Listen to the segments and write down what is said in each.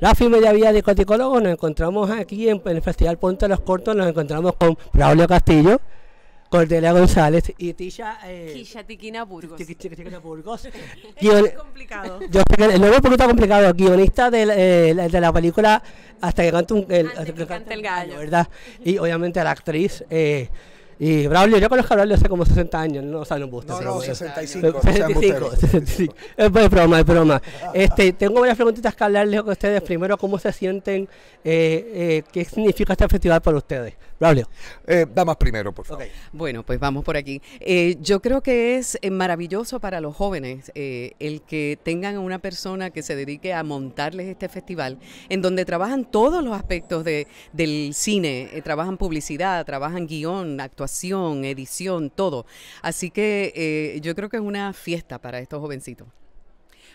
La fiebre de había de nos encontramos aquí en, el Festival Ponte de los Cortos, nos encontramos con Braulio Castillo, Cordelia González y Tisha... Eh, Tiquina Burgos. Es complicado. Yo el nuevo es porque está complicado. Guionista eh, de, la película Hasta que canta un... El, hasta que gallo. ¿Verdad? Y obviamente la actriz... Eh, y Braulio, yo conozco a Braulio hace como 60 años, no o sea, no 65, 65, Es, broma, es broma. Este, tengo varias preguntitas que hablarles con ustedes. Primero, ¿cómo se sienten? Eh, eh, ¿Qué significa este festival para ustedes? Braulio. Eh, primero, por favor. Bueno, pues vamos por aquí. Eh, yo creo que es maravilloso para los jóvenes el que tengan a una persona que se dedique a montarles este festival, en donde trabajan todos los aspectos del cine, trabajan publicidad, trabajan guión, actuación edición, todo. Así que eh, yo creo que es una fiesta para estos jovencitos.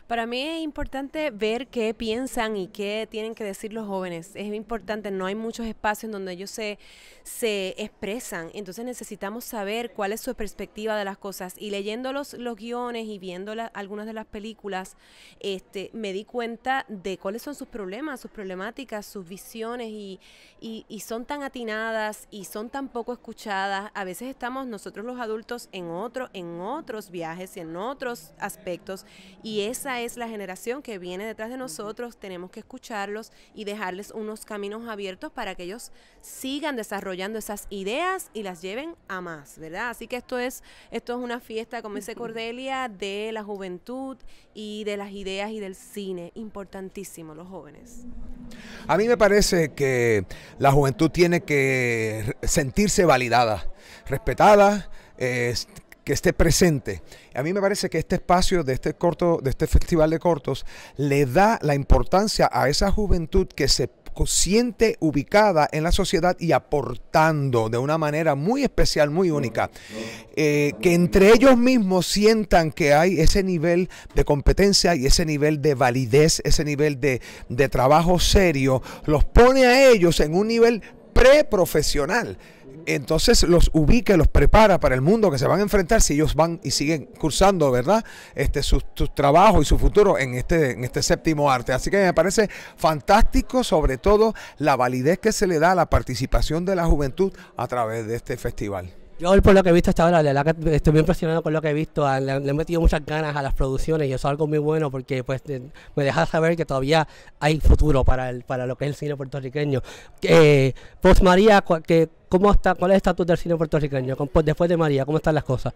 Para mí es importante ver qué piensan y qué tienen que decir los jóvenes. Es importante, no hay muchos espacios donde ellos se, se expresan. Entonces necesitamos saber cuál es su perspectiva de las cosas. Y leyendo los, los guiones y viendo algunas de las películas, este, me di cuenta de cuáles son sus problemas, sus problemáticas, sus visiones y, y, son tan atinadas y son tan poco escuchadas. A veces estamos nosotros los adultos en otro, en otros viajes y en otros aspectos. Y esa es la generación que viene detrás de nosotros, tenemos que escucharlos y dejarles unos caminos abiertos para que ellos sigan desarrollando esas ideas y las lleven a más, ¿verdad? Así que esto es, esto es una fiesta, como dice Cordelia, de la juventud y de las ideas y del cine, importantísimo los jóvenes. A mí me parece que la juventud tiene que sentirse validada, respetada, eh, que esté presente. A mí me parece que este espacio de este corto, de este festival de cortos, le da la importancia a esa juventud que se siente ubicada en la sociedad y aportando de una manera muy especial, muy única. Eh, que entre ellos mismos sientan que hay ese nivel de competencia y ese nivel de validez, ese nivel de, de trabajo serio, los pone a ellos en un nivel preprofesional entonces los ubica, los prepara para el mundo que se van a enfrentar si ellos van y siguen cursando, ¿verdad? Este, sus, trabajos y su futuro en este, en este séptimo arte. Así que me parece fantástico, sobre todo la validez que se le da a la participación de la juventud a través de este festival. Yo por lo que he visto hasta ahora, la estoy muy impresionado con lo que he visto, ah, le, he metido muchas ganas a las producciones y eso es algo muy bueno porque pues me deja saber que todavía hay futuro para el, para lo que es el cine puertorriqueño. Eh, post María, ¿cómo está, ¿cuál es el estatus del cine puertorriqueño? Pues, después de María, ¿cómo están las cosas?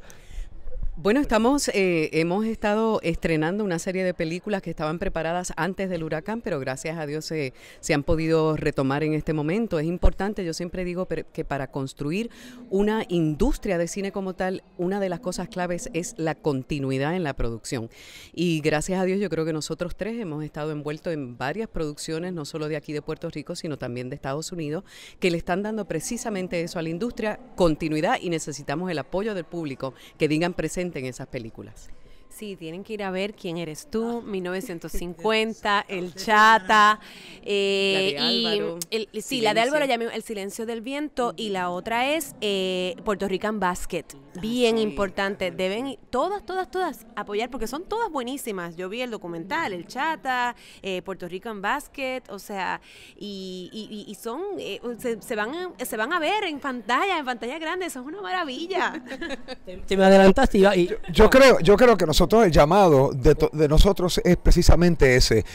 Bueno, estamos, eh, hemos estado estrenando una serie de películas que estaban preparadas antes del huracán, pero gracias a Dios se, se han podido retomar en este momento. Es importante, yo siempre digo que para construir una industria de cine como tal, una de las cosas claves es la continuidad en la producción. Y gracias a Dios yo creo que nosotros tres hemos estado envueltos en varias producciones, no solo de aquí de Puerto Rico, sino también de Estados Unidos, que le están dando precisamente eso a la industria, continuidad y necesitamos el apoyo del público, que digan presente en esas películas. Sí, tienen que ir a ver quién eres tú, 1950, ah. El Chata, eh, y el, sí, la de Álvaro ya El Silencio del Viento y la otra es eh, Puerto Rican Basket, ah, bien importante, deben todas, todas, todas apoyar porque son todas buenísimas. Yo vi el documental, El Chata, eh, Puerto Rican Basket, o sea, y, y, son eh, se, van a, se van a ver en pantalla, en pantalla grande, Son una maravilla. te, me adelantaste y, yo, creo, yo creo que nosotros nosotros, el llamado de, nosotros es precisamente ese.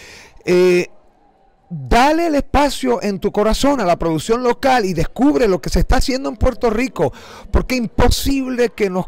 Eh, dale el espacio en tu corazón a la producción local y descubre lo que se está haciendo en Puerto Rico, porque es imposible que nos,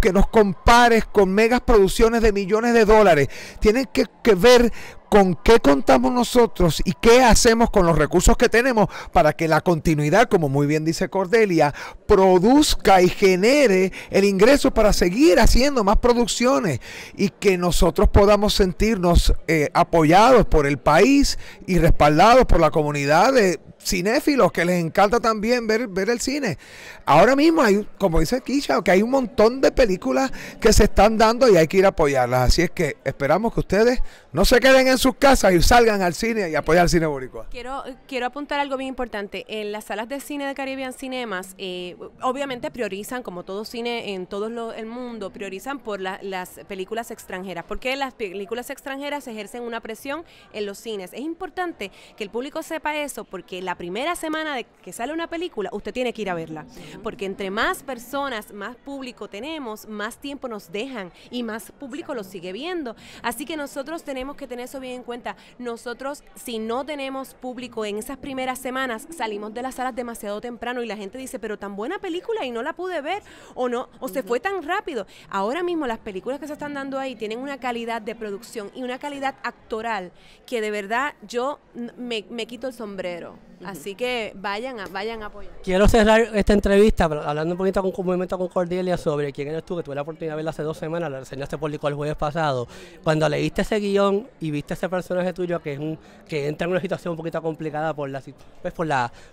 que nos compares con megas producciones de millones de dólares. Tiene que, que ver con qué contamos nosotros y qué hacemos con los recursos que tenemos para que la continuidad, como muy bien dice Cordelia, produzca y genere el ingreso para seguir haciendo más producciones y que nosotros podamos sentirnos eh, apoyados por el país y respaldados por la comunidad de cinéfilos que les encanta también ver, ver el cine. Ahora mismo hay, como dice Kisha, que hay un montón de películas que se están dando y hay que ir a apoyarlas. Así es que esperamos que ustedes no se queden en sus casas y salgan al cine y apoyar al cine boricua. Quiero, quiero apuntar algo bien importante. En las salas de cine de Caribbean Cinemas, eh, obviamente priorizan, como todo cine en todo el mundo, priorizan por las películas extranjeras. Porque las películas extranjeras ejercen una presión en los cines. Es importante que el público sepa eso porque la primera semana de que sale una película, usted tiene que ir a verla. Porque entre más personas, más público tenemos, más tiempo nos dejan y más público lo sigue viendo. Así que nosotros tenemos que tener eso bien en cuenta. Nosotros, si no tenemos público en esas primeras semanas, salimos de las salas demasiado temprano y la gente dice, pero tan buena película y no la pude ver o no, o se fue tan rápido. Ahora mismo las películas que se están dando ahí tienen una calidad de producción y una calidad actoral que de verdad yo me, me quito el sombrero. Así que vayan a, vayan a apoyar. Quiero cerrar esta entrevista hablando un poquito con un con Cordelia sobre quién eres tú, que tuve la oportunidad de verla hace dos semanas, la reseña se publicó el jueves pasado. Cuando leíste ese guión y viste ese personaje tuyo que es un, que entra en una situación un poquito complicada por las pues, por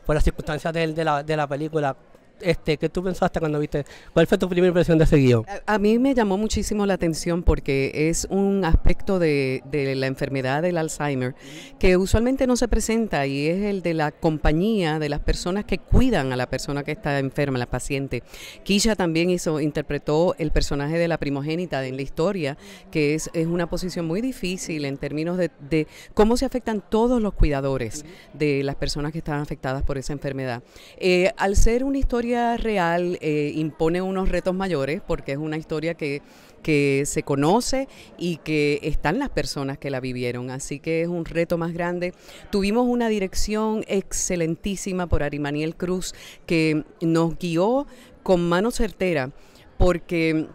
por las circunstancias de, la, de la película, este, ¿qué tú pensaste cuando viste? ¿Cuál fue tu primera impresión de ese guión? A, mí me llamó muchísimo la atención porque es un aspecto de, la enfermedad del Alzheimer que usualmente no se presenta y es el de la compañía de las personas que cuidan a la persona que está enferma, la paciente. Kisha también hizo, interpretó el personaje de la primogénita en la historia, que es, es una posición muy difícil en términos de, cómo se afectan todos los cuidadores de las personas que están afectadas por esa enfermedad. Eh, al ser una historia real eh, impone unos retos mayores porque es una historia que, que se conoce y que están las personas que la vivieron, así que es un reto más grande. Tuvimos una dirección excelentísima por Arimaniel Cruz que nos guió con mano certera porque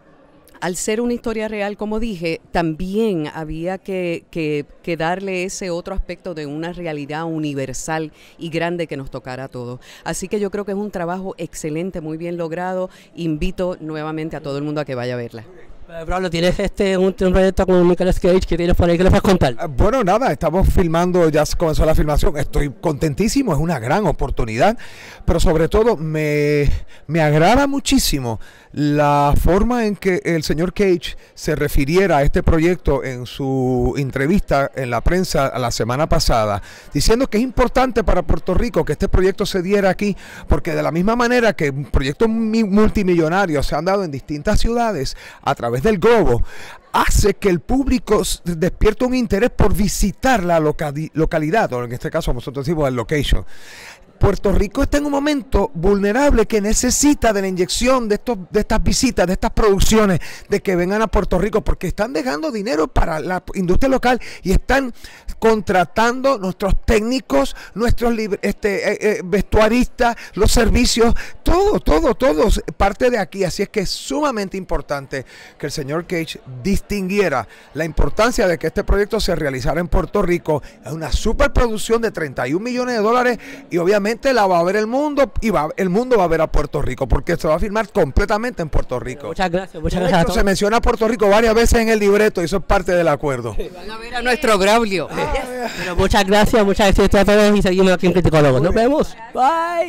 al ser una historia real, como dije, también había que, darle ese otro aspecto de una realidad universal y grande que nos tocara a todos. Así que yo creo que es un trabajo excelente, muy bien logrado. Invito nuevamente a todo el mundo a que vaya a verla. Pablo, eh, tienes este un, proyecto con Nicolas Cage que tienes por vas a contar. Ah, bueno, nada, estamos filmando, ya comenzó la filmación, estoy contentísimo, es una gran oportunidad, pero sobre todo me agrada muchísimo la forma en que el señor Cage se refiriera a este proyecto en su entrevista en la prensa la semana pasada, diciendo que es importante para Puerto Rico que este proyecto se diera aquí, porque de la misma manera que proyectos multimillonarios se han dado en distintas ciudades a través del globo, hace que el público despierta un interés por visitar la localidad, o en este caso nosotros decimos el location. Puerto Rico está en un momento vulnerable que necesita de la inyección de, estos, de estas visitas, de estas producciones, de que vengan a Puerto Rico, porque están dejando dinero para la industria local y están contratando nuestros técnicos, nuestros este, eh, eh, vestuaristas, los servicios, todo, todo, todo parte de aquí. Así es que es sumamente importante que el señor Cage distinguiera la importancia de que este proyecto se realizara en Puerto Rico. Es una superproducción de 31 millones de dólares y obviamente la va a ver el mundo y va, el mundo va a ver a Puerto Rico, porque se va a firmar completamente en Puerto Rico. Muchas gracias, muchas gracias. se menciona Puerto Rico varias veces en el libreto y eso es parte del acuerdo. van a ver a nuestro Graulio ah, muchas gracias, muchas gracias a todos y seguimos aquí en Criticólogos. Nos vemos. Bye.